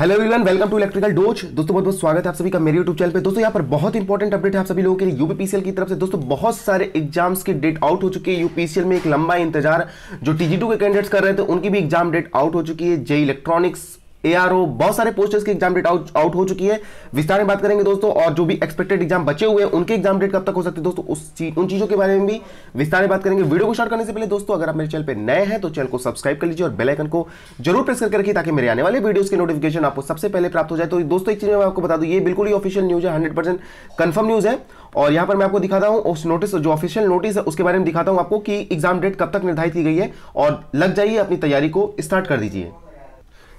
hello everyone welcome to electrical dose दोस्तों बहुत बहुत स्वागत है आप सभी का मेरे यूट्यूब चैनल पे दोस्तों यहाँ पर बहुत इंपॉर्टेंट अपडेट है आप सभी लोगों के लिए यूपीपीसीएल की तरफ से दोस्तों बहुत सारे एग्जाम्स के डेट आउट हो चुकी है यूपीसीएल में एक लंबा इंतजार जो टीजी के कैंडिडेट्स कर रहे थे उनकी भी एग्जाम डेट आउट हो चुकी है जे इलेक्ट्रॉनिक्स एआरओ बहुत सारे पोस्टर्स की एग्जाम डेट आउट आउट हो चुकी है विस्तार में बात करेंगे दोस्तों और जो भी एक्सपेक्टेड एग्जाम बचे हुए हैं उनके एग्जाम डेट कब तक हो सकती है दोस्तों उस चीज उन चीजों के बारे में भी विस्तार में बात करेंगे वीडियो को शॉर्ट करने से पहले दोस्तों अगर आप मेरे चैनल पर नए हैं तो चैनल को सब्सक्राइब कर लीजिए और बेलाइकन को जरूर प्रेस करके रखिए ताकि मेरे आने वाले वीडियोज के नोटिफिकेशन आपको सबसे पहले प्राप्त हो जाए तो दोस्तों एक चीज मैं आपको बता दू ये बिल्कुल ही ऑफिशियल न्यूज है हंड्रेड परसेंट न्यूज है और यहां पर मैं आपको दिखाता हूँ उस नोटिस जो ऑफिशियल नोटिस है उसके बारे में दिखाता हूँ आपको कि एग्जाम डेट कब तक निर्धारित की गई है और लग जाइए अपनी तैयारी को स्टार्ट कर दीजिए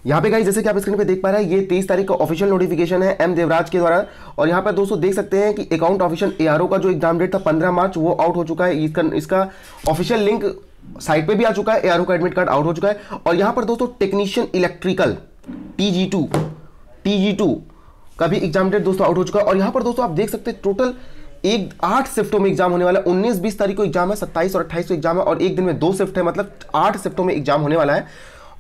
यहाँ पे गाइस जैसे कि आप स्क्रीन पे देख पा रहे हैं ये तेईस तारीख का ऑफिशियल नोटिफिकेशन है एम देवराज के द्वारा और यहाँ पर दोस्तों देख सकते हैं कि अकाउंट ऑफिशियल एआरओ का जो एग्जाम डेट था पंद्रह मार्च वो आउट हो चुका है इसका इसका ऑफिशियल लिंक साइट पे भी आ चुका है एआरओ का एडमिट कार्ड आउट हो चुका है और यहाँ पर दोस्तों टेक्नीशियन इलेक्ट्रिकल टी जी का भी एग्जाम डेट दोस्तों आउट हो चुका है और यहाँ पर दोस्तों आप देख सकते हैं टोटल एक आठ शिफ्टों में एग्जाम होने वाला है उन्नीस बीस तारीख को एग्जाम है सत्ताईस और अट्ठाईस को एग्जाम है और एक दिन में दो शिफ्ट है मतलब आठ शिफ्टों में एग्जाम होने वाला है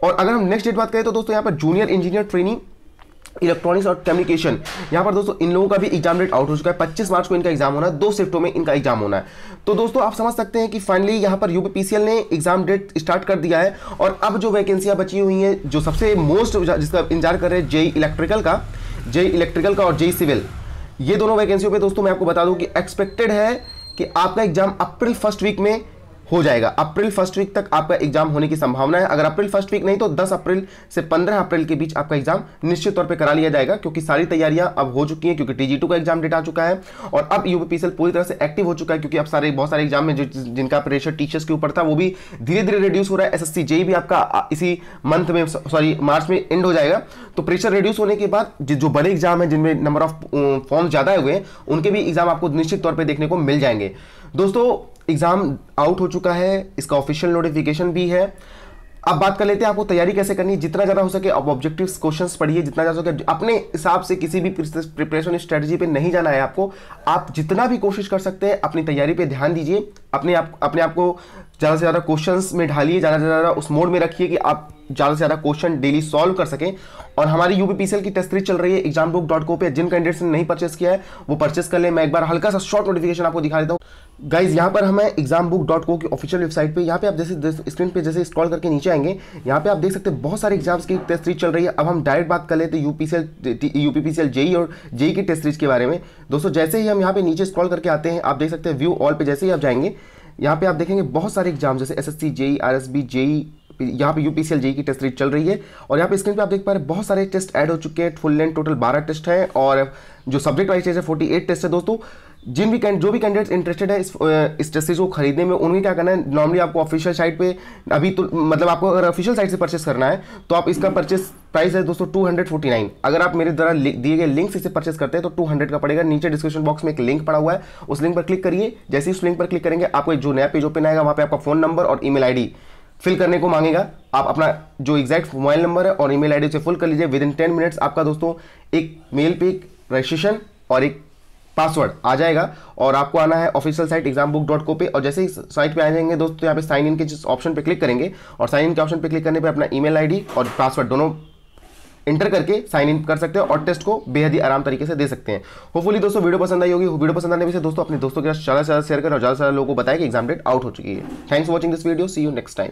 और अगर हम नेक्स्ट डेट बात करें तो दोस्तों यहाँ पर जूनियर इंजीनियर ट्रेनिंग इलेक्ट्रॉनिक्स और कम्युनिकेशन यहाँ पर दोस्तों इन लोगों का भी एग्जाम डेट आउट हो चुका है पच्चीस मार्च को इनका एग्जाम होना है दो शिफ्टों में इनका एग्जाम होना है तो दोस्तों आप समझ सकते हैं कि फाइनली यहाँ पर यूपीपीसीएल ने एग्जाम डेट स्टार्ट कर दिया है और अब जो वैकेंसियाँ बची हुई हैं जो सबसे मोस्ट जिसका इंतजार कर रहे हैं जेई इलेक्ट्रिकल e का जेई इलेक्ट्रिकल e का और जेई सिविल e ये दोनों वैकेंसियों पर दोस्तों मैं आपको बता दूँ कि एक्सपेक्टेड है कि आपका एग्जाम अप्रैल फर्स्ट वीक में हो जाएगा अप्रैल फर्स्ट वीक तक आपका एग्जाम होने की संभावना है अगर अप्रैल फर्स्ट वीक नहीं तो 10 अप्रैल से 15 अप्रैल के बीच आपका एग्जाम निश्चित तौर पे करा लिया जाएगा क्योंकि सारी तैयारियां अब हो चुकी हैं क्योंकि टीजी का एग्जाम डेट आ चुका है और अब यूपीपीएसएल पूरी तरह से एक्टिव हो चुका है क्योंकि अब सारे बहुत सारे एग्जाम में जिनका प्रेशर टीचर्स के ऊपर था वो भी धीरे धीरे रिड्यूस हो रहा है एस जेई भी आपका इसी मंथ में सॉरी मार्च में एंड हो जाएगा तो प्रेशर रिड्यूस होने के बाद जो बड़े एग्जाम है जिनमें नंबर ऑफ फॉर्म ज़्यादा हुए हैं उनके भी एग्जाम आपको निश्चित तौर पर देखने को मिल जाएंगे दोस्तों एग्ज़ाम आउट हो चुका है इसका ऑफिशियल नोटिफिकेशन भी है अब बात कर लेते हैं आपको तैयारी कैसे करनी है जितना ज़्यादा हो सके आप ऑब्जेक्टिव क्वेश्चन पढ़िए जितना ज़्यादा हो सके अपने हिसाब से किसी भी प्रिपरेशन स्ट्रेटजी पे नहीं जाना है आपको आप जितना भी कोशिश कर सकते हैं अपनी तैयारी पे ध्यान दीजिए अपने आप अपने आप को ज़्यादा से ज़्यादा क्वेश्चंस में ढालिए ज़्यादा से ज़्यादा उस मोड में रखिए कि आप ज़्यादा से ज़्यादा क्वेश्चन डेली सॉल्व कर सकें और हमारी यू पी की टेस्ट सीरीज चल रही है एग्जाम बुक डॉट को पर जिन कैंडिडेट्स ने नहीं परचेस किया है वो परचेस कर लें मैं एक बार हल्का सा शॉर्ट नोटिफिकेशन आपको दिखा देता हूँ गाइज यहाँ पर हमें एग्जाम बुक डॉट को की ऑफिशियल वेबसाइट पे यहाँ पे आप जैसे स्क्रीन पे जैसे स्क्रॉल करके नीचे आएंगे यहाँ पे आप देख सकते हैं बहुत सारे एग्जाम्स की टेस्ट सीरीज चल रही है अब हम डायरेक्ट बात कर लेते यूपीसीएल यूपीपीसीएल जेई और जेई e की टेस्ट सीरीज के बारे में दोस्तों जैसे ही हम यहाँ पे नीचे स्क्रॉल करके आते हैं आप देख सकते हैं व्यू ऑल पे जैसे ही आप जाएंगे यहाँ पे आप देखेंगे बहुत सारे एग्जाम जैसे S S C JE R S B JE यहाँ पे यूपीसीएल जेई e की टेस्ट सीरीज चल रही है और यहाँ पे स्क्रीन पे आप देख पा रहे बहुत सारे टेस्ट ऐड हो चुके हैं फुल लेंथ टोटल बारह टेस्ट हैं और जो सब्जेक्ट वाइज टेस्ट है फोर्टी एट टेस्ट है दोस्तों जिन भी जो भी कैंडिडेट्स इंटरेस्टेड है इस इस को खरीदने में उन्हें क्या करना है नॉर्मली आपको ऑफिशियल साइट पे अभी तो मतलब आपको अगर ऑफिशियल साइट से परचेस करना है तो आप इसका परचेस प्राइस है दोस्तों टू हंड्रेड फोर्टी नाइन अगर आप मेरे द्वारा दिए गए लिंक से इसे परचेस करते हैं तो हंड्रेड का पड़ेगा नीचे डिस्क्रिप्शन बॉक्स में एक लिंक पड़ा हुआ है उस लिंक पर क्लिक करिए जैसे ही उस लिंक पर क्लिक करेंगे आपको जो नया पेज ओपन आएगा वहाँ पर आपका फोन नंबर और ईमेल मेल फिल करने को मांगेगा आप अपना जो एग्जैक्ट मोबाइल नंबर है और ई मेल उसे फुल कर लीजिए विद इन टेन मिनट्स आपका दोस्तों एक मेल पे एक रजिस्ट्रेशन और एक पासवर्ड आ जाएगा और आपको आना है official site exam book dot co पे और जैसे ही साइट पे आ जाएंगे दोस्तों तो यहाँ पे साइन इन के जिस ऑप्शन पे क्लिक करेंगे और साइन इन के ऑप्शन पे क्लिक करने पे अपना ईमेल आईडी और पासवर्ड दोनों इंटर करके साइन इन कर सकते हैं और टेस्ट को बेहद ही आराम तरीके से दे सकते हैं होपफुली दोस्तों वीडियो पसंद आई होगी वीडियो पसंद आने से दोस्तों अपने दोस्तों के साथ ज़्यादा से ज़्यादा शेयर करें और ज़्यादा से ज़्यादा लोगों को बताया कि एग्जाम डेट आउट हो चुकी है thanks watching this video see you next time